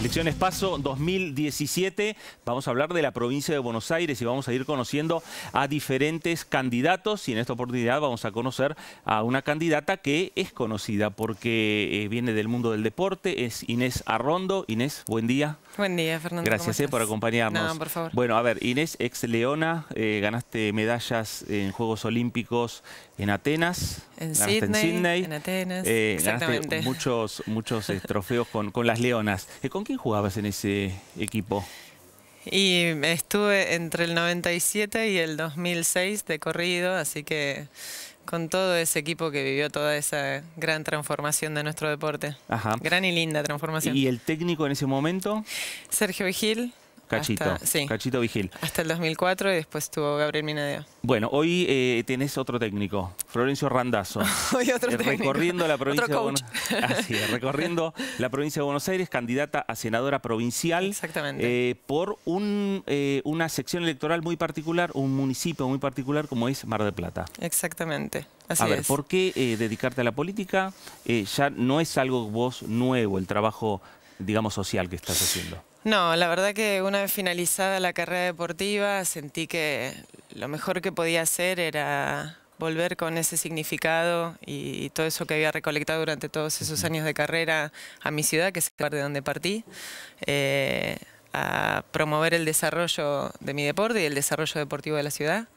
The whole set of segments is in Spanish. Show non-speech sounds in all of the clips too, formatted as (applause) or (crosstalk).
Elecciones Paso 2017. Vamos a hablar de la provincia de Buenos Aires y vamos a ir conociendo a diferentes candidatos. Y en esta oportunidad vamos a conocer a una candidata que es conocida porque eh, viene del mundo del deporte. Es Inés Arrondo. Inés, buen día. Buen día, Fernando. Gracias eh, por acompañarnos. Bueno, a ver, Inés, ex Leona, eh, ganaste medallas en Juegos Olímpicos en Atenas. En Sydney, en Atenas. Exactamente. Ganaste muchos, muchos trofeos con, con las Leonas. ¿Con quién jugabas en ese equipo? Y estuve entre el 97 y el 2006 de corrido, así que con todo ese equipo que vivió toda esa gran transformación de nuestro deporte. Ajá. Gran y linda transformación. ¿Y el técnico en ese momento? Sergio Vigil, Cachito, Cachito Vigil. Hasta el 2004 y después tuvo Gabriel Minadeo. Bueno, hoy eh, tenés otro técnico, Florencio Randazo. (laughs) hoy otro eh, técnico. Recorriendo la provincia otro coach. de Buenos Aires. Ah, recorriendo la provincia de Buenos Aires, candidata a senadora provincial. Exactamente. Eh, por un, una sección electoral muy particular, un municipio muy particular como es Mar de Plata. Exactamente. Así a ver, ¿por qué dedicarte a la política? ya no es algo vos nuevo, el trabajo, digamos, social que estás haciendo. No, la verdad que una vez finalizada la carrera deportiva sentí que lo mejor que podía hacer era volver con ese significado y, todo eso que había recolectado durante todos esos años de carrera a mi ciudad, que es el de donde partí, eh, a promover el desarrollo de mi deporte y el desarrollo deportivo de la ciudad.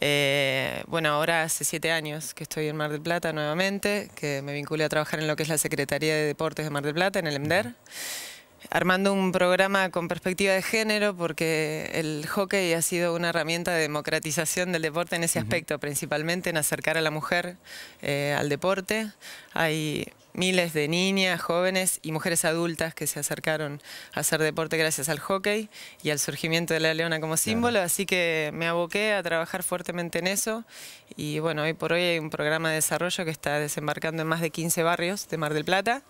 Eh, bueno, ahora hace siete años que estoy en Mar del Plata nuevamente, que me vinculé a trabajar en lo que es la Secretaría de Deportes de Mar del Plata, en el EMDER armando un programa con perspectiva de género porque el hockey ha sido una herramienta de democratización del deporte en ese aspecto, principalmente en acercar a la mujer eh, al deporte. Hay miles de niñas, jóvenes y mujeres adultas que se acercaron a hacer deporte gracias al hockey y al surgimiento de la leona como símbolo, así que me aboqué a trabajar fuertemente en eso y bueno, hoy por hoy hay un programa de desarrollo que está desembarcando en más de 15 barrios de Mar del Plata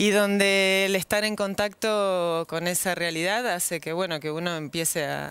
y donde el estar en contacto con esa realidad hace que, bueno, que uno empiece a,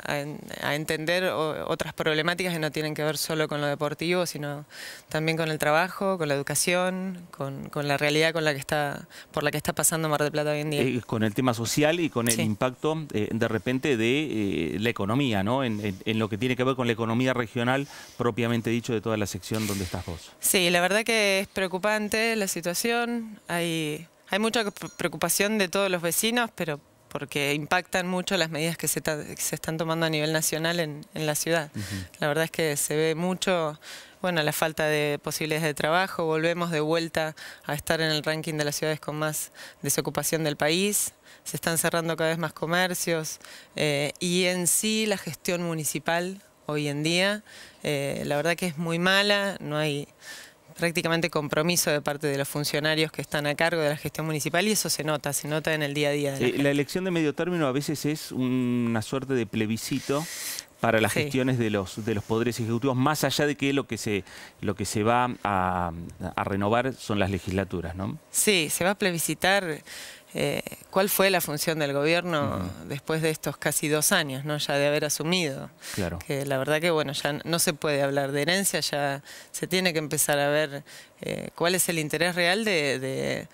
entender otras problemáticas que no tienen que ver solo con lo deportivo, sino también con el trabajo, con la educación, con, la realidad con la que está, por la que está pasando Mar del Plata hoy en día. Eh, con el tema social y con el impacto eh, de repente de eh, la economía, ¿no? En, en, lo que tiene que ver con la economía regional, propiamente dicho, de toda la sección donde estás vos. Sí, la verdad que es preocupante la situación. Hay hay mucha preocupación de todos los vecinos, pero porque impactan mucho las medidas que se, están tomando a nivel nacional en, la ciudad. La verdad es que se ve mucho, bueno, la falta de posibilidades de trabajo, volvemos de vuelta a estar en el ranking de las ciudades con más desocupación del país, se están cerrando cada vez más comercios eh, y en sí la gestión municipal hoy en día, eh, la verdad que es muy mala, no hay prácticamente compromiso de parte de los funcionarios que están a cargo de la gestión municipal y eso se nota, se nota en el día a día. la, elección de medio término a veces es una suerte de plebiscito para las gestiones de los, de los poderes ejecutivos, más allá de que lo que se, lo que se va a, a renovar son las legislaturas, ¿no? Sí, se va a plebiscitar eh, ¿Cuál fue la función del gobierno después de estos casi dos años, ¿no? ya de haber asumido? Que la verdad que bueno, ya no se puede hablar de herencia, ya se tiene que empezar a ver eh, cuál es el interés real de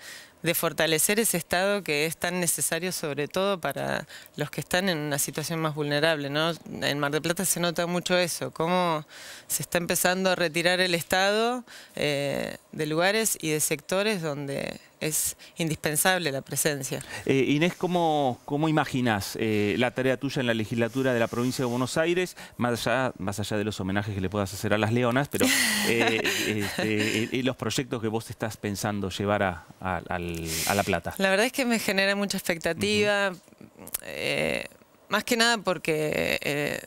de fortalecer ese Estado que es tan necesario sobre todo para los que están en una situación más vulnerable. ¿no? En Mar de Plata se nota mucho eso, cómo se está empezando a retirar el Estado eh, de lugares y de sectores donde es indispensable la presencia. Eh, Inés, ¿cómo, cómo imaginas eh, la tarea tuya en la legislatura de la provincia de Buenos Aires, más allá, más allá de los homenajes que le puedas hacer a las leonas, pero (laughs) este, los proyectos que vos estás pensando llevar a, al la Plata? La verdad es que me genera mucha expectativa, eh, más que nada porque eh,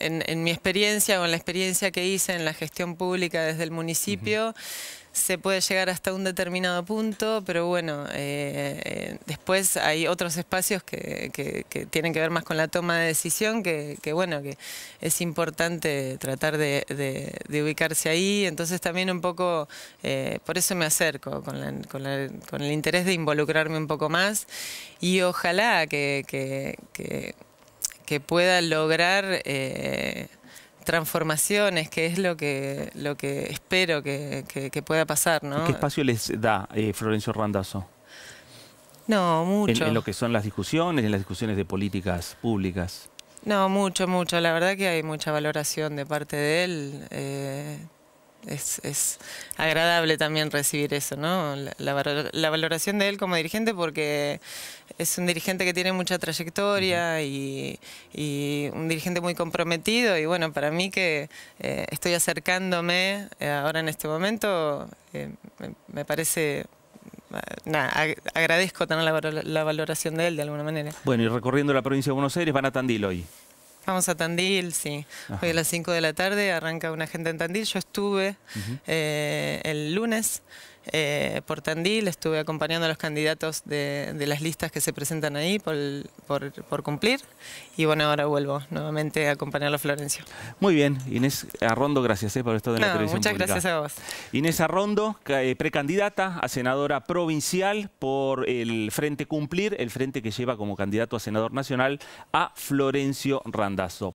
en, mi experiencia o en la experiencia que hice en la gestión pública desde el municipio, se puede llegar hasta un determinado punto, pero bueno, eh, eh, después hay otros espacios que, tienen que ver más con la toma de decisión, que, bueno, que es importante tratar de, ubicarse ahí, entonces también un poco, eh, por eso me acerco, con, el interés de involucrarme un poco más y ojalá que que pueda lograr eh, transformaciones, que es lo que, lo que espero que, pueda pasar. ¿Qué espacio les da eh, Florencio Randazzo? No, mucho. En, lo que son las discusiones, en las discusiones de políticas públicas. No, mucho, mucho. La verdad que hay mucha valoración de parte de él. Eh, es, es, agradable también recibir eso, ¿no? La, valoración de él como dirigente, porque es un dirigente que tiene mucha trayectoria y, y, un dirigente muy comprometido. Y bueno, para mí que eh, estoy acercándome eh, ahora en este momento, eh, me, parece Nada, agradezco tener la, la, valoración de él de alguna manera. Bueno, y recorriendo la provincia de Buenos Aires van a Tandil hoy. Vamos a Tandil, sí. Hoy a las 5 de la tarde arranca una gente en Tandil. Yo estuve eh, el lunes eh, por Tandil, estuve acompañando a los candidatos de, las listas que se presentan ahí por, cumplir y bueno, ahora vuelvo nuevamente a acompañarlo a Florencio. Muy bien, Inés Arrondo, gracias eh, por esto en la televisión Muchas gracias a vos. Inés Arrondo, eh, precandidata a senadora provincial por el Frente Cumplir, el frente que lleva como candidato a senador nacional a Florencio Randazzo.